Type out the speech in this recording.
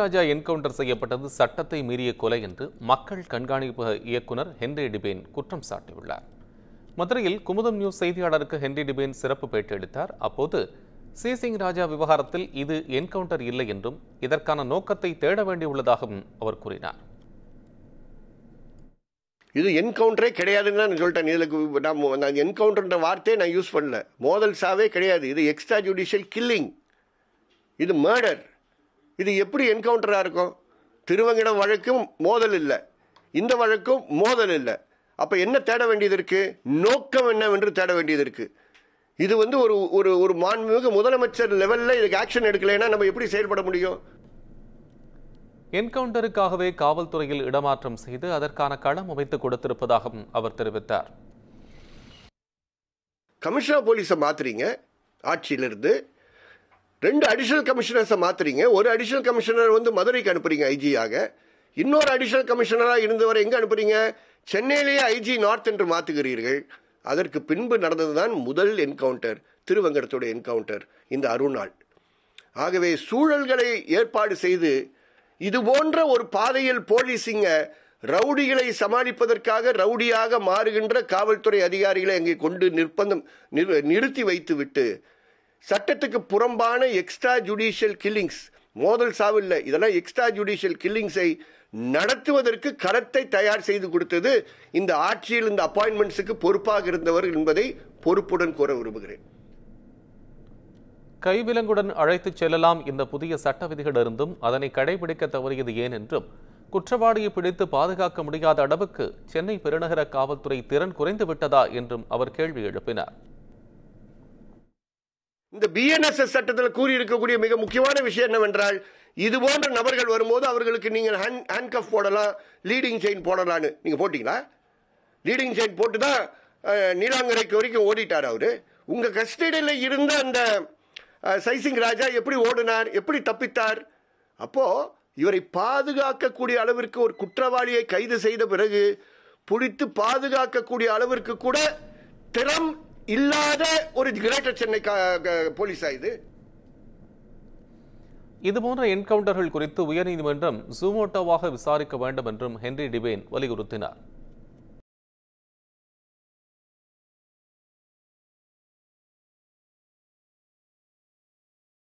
ராஜா encounter செய்யப்பட்டது சட்டத்தை மீறிய கொலை என்று மக்கள் கண்காணிப்பு இயக்குனர் ஹென்ரி டிபேன் குற்றம் சாட்டியுள்ளார் மதுரையில் குமுதம் நியூஸ் செய்தியாளருக்கு ஹென்ரி டிபேன் சிறப்பு பேட்டி எடுத்தார் அப்போது சீசிங் ராஜா விவகாரத்தில் இது என்கவுண்டர் இல்லை என்றும் இதற்கான நோக்கத்தை தேட வேண்டியுள்ளதாகவும் அவர் கூறினார் இது என்கவுண்டரே கிடையாதுன்னு தான் சொல்லிட்டேன் இதில் நான் என்கவுண்டர்ன்ற வார்த்தையை நான் யூஸ் பண்ணல மோதல் சாவே கிடையாது இது எக்ஸ்ட்ரா ஜுடிஷியல் கில்லிங் இது மேர்டர் இது எப்படி என்கவுண்டராக இருக்கும் திருவங்கிடம் வழக்கும் மோதல் இல்லை இந்த வழக்கும் மோதல் இல்லை அப்போ என்ன தேட வேண்டியது இருக்குது நோக்கம் என்னவென்று தேட வேண்டியது இருக்குது இது வந்து ஒரு ஒரு ஒரு மாண்புமிகு முதலமைச்சர் லெவலில் இதுக்கு ஆக்ஷன் எடுக்கலைன்னா நம்ம எப்படி செயல்பட முடியும் என்கவுண்டருக்காகவே காவல்துறையில் இடமாற்றம் செய்து அதற்கான களம் அமைத்து கொடுத்திருப்பதாகவும் அவர் தெரிவித்தார் கமிஷனர் போலீஸை மாத்துறீங்க ஆட்சியிலிருந்து ரெண்டு அடிஷனல் கமிஷனர்ஸை மாத்துறீங்க ஒரு அடிஷனல் கமிஷனர் வந்து மதுரைக்கு அனுப்புறீங்க ஐஜியாக இன்னொரு அடிஷனல் கமிஷனராக இருந்தவரை எங்கே அனுப்புறீங்க சென்னையிலேயே ஐஜி நார்த் என்று மாற்றுகிறீர்கள் அதற்கு பின்பு நடந்ததுதான் முதல் என்கவுண்டர் திருவங்கடத்துடைய என்கவுண்டர் இந்த அருணாள் ஆகவே சூழல்களை ஏற்பாடு செய்து இது போன்ற ஒரு பாதையில் போலீசிங்க ரவுடிகளை சமாளிப்பதற்காக ரவுடியாக மாறுகின்ற காவல்துறை அதிகாரிகளை அங்கே கொண்டு நிர்பந்தம் நிறுத்தி வைத்துவிட்டு சட்டத்துக்கு புறம்பான எக்ஸ்ட்ரா ஜுடிஷியல் கில்லிங்ஸ் மோதல் சாவில்லை இதெல்லாம் எக்ஸ்ட்ரா ஜுடிஷியல் கில்லிங்ஸை நடத்துவதற்கு கரத்தை தயார் செய்து கொடுத்தது இந்த ஆட்சியில் இந்த அப்பாயின்மெண்ட்ஸுக்கு பொறுப்பாக இருந்தவர் என்பதை பொறுப்புடன் கூற விரும்புகிறேன் கைவிலங்குடன் அழைத்துச் செல்லலாம் இந்த புதிய சட்ட விதிகளிலிருந்தும் அதனை கடைபிடிக்க தவறியது ஏன் என்றும் குற்றவாளியை பிடித்து பாதுகாக்க முடியாத அளவுக்கு சென்னை பெருநகர காவல்துறை திறன் குறைந்துவிட்டதா என்றும் அவர் கேள்வி எழுப்பினார் இந்த பிஎன்எஸ்எஸ் சட்டத்தில் கூறியிருக்கக்கூடிய மிக முக்கியமான விஷயம் என்னவென்றால் இது போன்ற நபர்கள் வரும்போது அவர்களுக்கு நீங்கள் ஹேண்ட் ஹேண்ட் கஃப் போடலாம் லீடிங் செயின் போடலான்னு நீங்கள் போட்டிங்களா லீடிங் செயின் போட்டு தான் நீலாங்கரைக்கு வரைக்கும் ஓடிட்டார் அவர் உங்கள் கஸ்டடியில் இருந்த அந்த சைசிங் ராஜா எப்படி ஓடினார் எப்படி தப்பித்தார் அப்போது இவரை பாதுகாக்கக்கூடிய அளவிற்கு ஒரு குற்றவாளியை கைது செய்த பிறகு பிடித்து பாதுகாக்கக்கூடிய அளவிற்கு கூட திறம் இல்லாத ஒரு கிரேட்டர் சென்னை போலீஸா இது இதுபோன்ற என்கவுண்டர்கள் குறித்து உயர்நீதிமன்றம் சுமோட்டோவாக விசாரிக்க வேண்டும் என்றும் ஹென்றி டிபேன் வலியுறுத்தினார்